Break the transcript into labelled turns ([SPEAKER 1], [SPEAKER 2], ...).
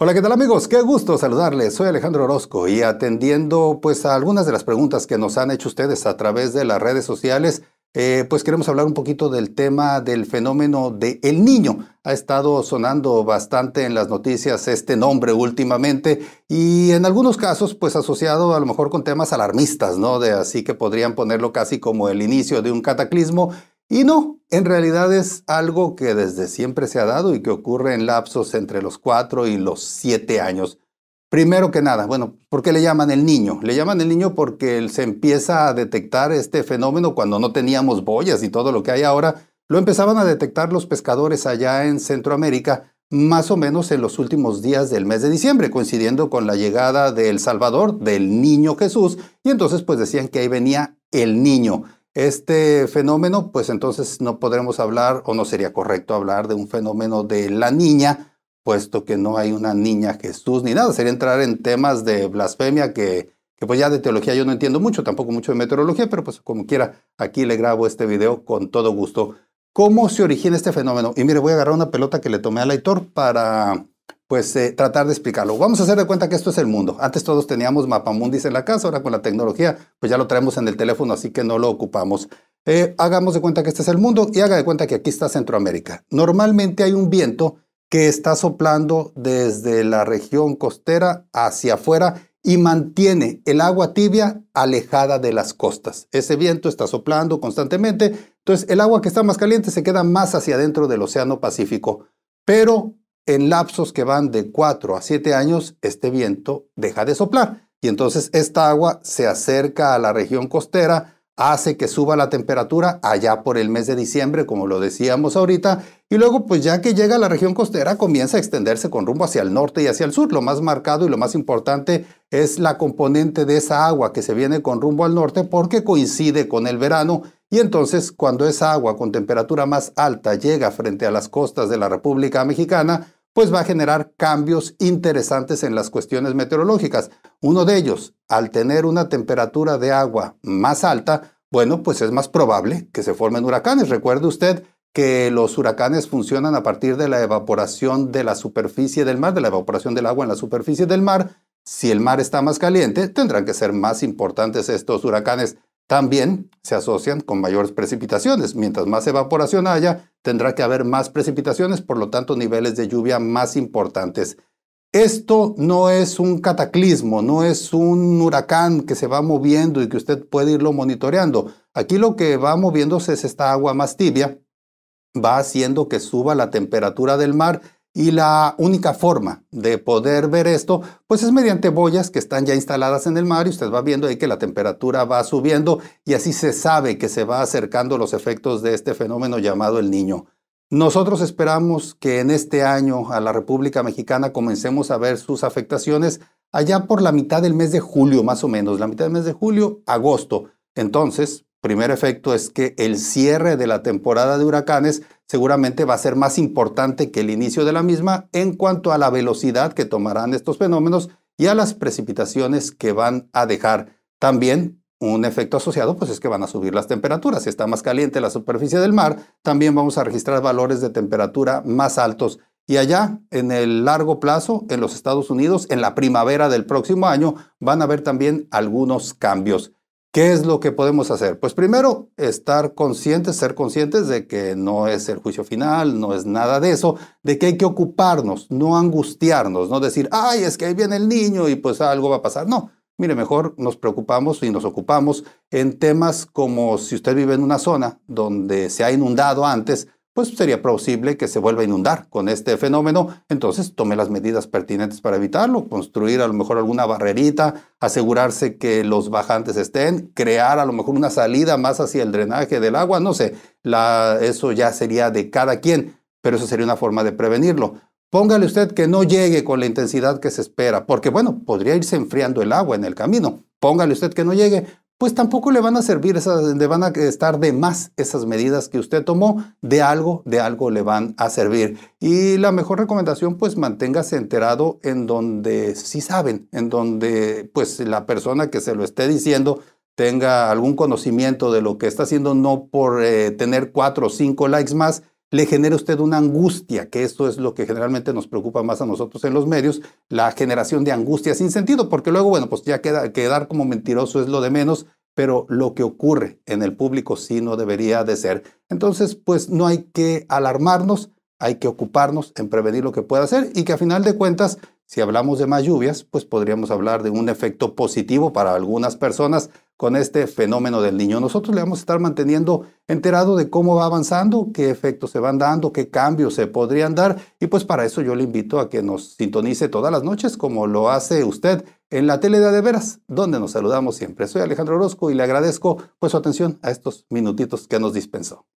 [SPEAKER 1] Hola, ¿qué tal amigos? Qué gusto saludarles. Soy Alejandro Orozco y atendiendo pues a algunas de las preguntas que nos han hecho ustedes a través de las redes sociales, eh, pues queremos hablar un poquito del tema del fenómeno de El Niño. Ha estado sonando bastante en las noticias este nombre últimamente y en algunos casos pues asociado a lo mejor con temas alarmistas, ¿no? De así que podrían ponerlo casi como el inicio de un cataclismo y no, en realidad es algo que desde siempre se ha dado y que ocurre en lapsos entre los 4 y los 7 años. Primero que nada, bueno, ¿por qué le llaman el niño? Le llaman el niño porque se empieza a detectar este fenómeno cuando no teníamos boyas y todo lo que hay ahora. Lo empezaban a detectar los pescadores allá en Centroamérica más o menos en los últimos días del mes de diciembre, coincidiendo con la llegada del Salvador, del niño Jesús, y entonces pues decían que ahí venía el niño este fenómeno, pues entonces no podremos hablar o no sería correcto hablar de un fenómeno de la niña, puesto que no hay una niña Jesús ni nada. Sería entrar en temas de blasfemia que, que pues ya de teología yo no entiendo mucho, tampoco mucho de meteorología, pero pues como quiera, aquí le grabo este video con todo gusto. ¿Cómo se origina este fenómeno? Y mire, voy a agarrar una pelota que le tomé a lector para pues eh, tratar de explicarlo. Vamos a hacer de cuenta que esto es el mundo. Antes todos teníamos mapamundis en la casa, ahora con la tecnología, pues ya lo traemos en el teléfono, así que no lo ocupamos. Eh, hagamos de cuenta que este es el mundo y haga de cuenta que aquí está Centroamérica. Normalmente hay un viento que está soplando desde la región costera hacia afuera y mantiene el agua tibia alejada de las costas. Ese viento está soplando constantemente, entonces el agua que está más caliente se queda más hacia adentro del Océano Pacífico. Pero en lapsos que van de 4 a 7 años, este viento deja de soplar y entonces esta agua se acerca a la región costera, hace que suba la temperatura allá por el mes de diciembre, como lo decíamos ahorita, y luego pues ya que llega a la región costera comienza a extenderse con rumbo hacia el norte y hacia el sur. Lo más marcado y lo más importante es la componente de esa agua que se viene con rumbo al norte porque coincide con el verano y entonces cuando esa agua con temperatura más alta llega frente a las costas de la República Mexicana, pues va a generar cambios interesantes en las cuestiones meteorológicas. Uno de ellos, al tener una temperatura de agua más alta, bueno, pues es más probable que se formen huracanes. Recuerde usted que los huracanes funcionan a partir de la evaporación de la superficie del mar, de la evaporación del agua en la superficie del mar. Si el mar está más caliente, tendrán que ser más importantes estos huracanes. También se asocian con mayores precipitaciones. Mientras más evaporación haya, tendrá que haber más precipitaciones, por lo tanto niveles de lluvia más importantes. Esto no es un cataclismo, no es un huracán que se va moviendo y que usted puede irlo monitoreando. Aquí lo que va moviéndose es esta agua más tibia, va haciendo que suba la temperatura del mar y la única forma de poder ver esto, pues es mediante boyas que están ya instaladas en el mar y usted va viendo ahí que la temperatura va subiendo y así se sabe que se va acercando los efectos de este fenómeno llamado el niño. Nosotros esperamos que en este año a la República Mexicana comencemos a ver sus afectaciones allá por la mitad del mes de julio, más o menos, la mitad del mes de julio, agosto. Entonces, primer efecto es que el cierre de la temporada de huracanes seguramente va a ser más importante que el inicio de la misma en cuanto a la velocidad que tomarán estos fenómenos y a las precipitaciones que van a dejar. También un efecto asociado pues es que van a subir las temperaturas. Si está más caliente la superficie del mar, también vamos a registrar valores de temperatura más altos. Y allá, en el largo plazo, en los Estados Unidos, en la primavera del próximo año, van a haber también algunos cambios. ¿Qué es lo que podemos hacer? Pues primero, estar conscientes, ser conscientes de que no es el juicio final, no es nada de eso, de que hay que ocuparnos, no angustiarnos, no decir, ay, es que ahí viene el niño y pues algo va a pasar. No, mire, mejor nos preocupamos y nos ocupamos en temas como si usted vive en una zona donde se ha inundado antes, pues sería posible que se vuelva a inundar con este fenómeno, entonces tome las medidas pertinentes para evitarlo, construir a lo mejor alguna barrerita, asegurarse que los bajantes estén, crear a lo mejor una salida más hacia el drenaje del agua, no sé, eso ya sería de cada quien, pero eso sería una forma de prevenirlo. Póngale usted que no llegue con la intensidad que se espera, porque bueno, podría irse enfriando el agua en el camino. Póngale usted que no llegue, pues tampoco le van a servir, esas, le van a estar de más esas medidas que usted tomó, de algo, de algo le van a servir. Y la mejor recomendación, pues manténgase enterado en donde sí saben, en donde pues la persona que se lo esté diciendo tenga algún conocimiento de lo que está haciendo, no por eh, tener cuatro o cinco likes más, le genera usted una angustia, que esto es lo que generalmente nos preocupa más a nosotros en los medios, la generación de angustia sin sentido, porque luego, bueno, pues ya queda, quedar como mentiroso es lo de menos, pero lo que ocurre en el público sí no debería de ser. Entonces, pues no hay que alarmarnos, hay que ocuparnos en prevenir lo que pueda ser y que a final de cuentas, si hablamos de más lluvias, pues podríamos hablar de un efecto positivo para algunas personas con este fenómeno del niño. Nosotros le vamos a estar manteniendo enterado de cómo va avanzando, qué efectos se van dando, qué cambios se podrían dar. Y pues para eso yo le invito a que nos sintonice todas las noches como lo hace usted en la tele de Veras, donde nos saludamos siempre. Soy Alejandro Orozco y le agradezco pues su atención a estos minutitos que nos dispensó.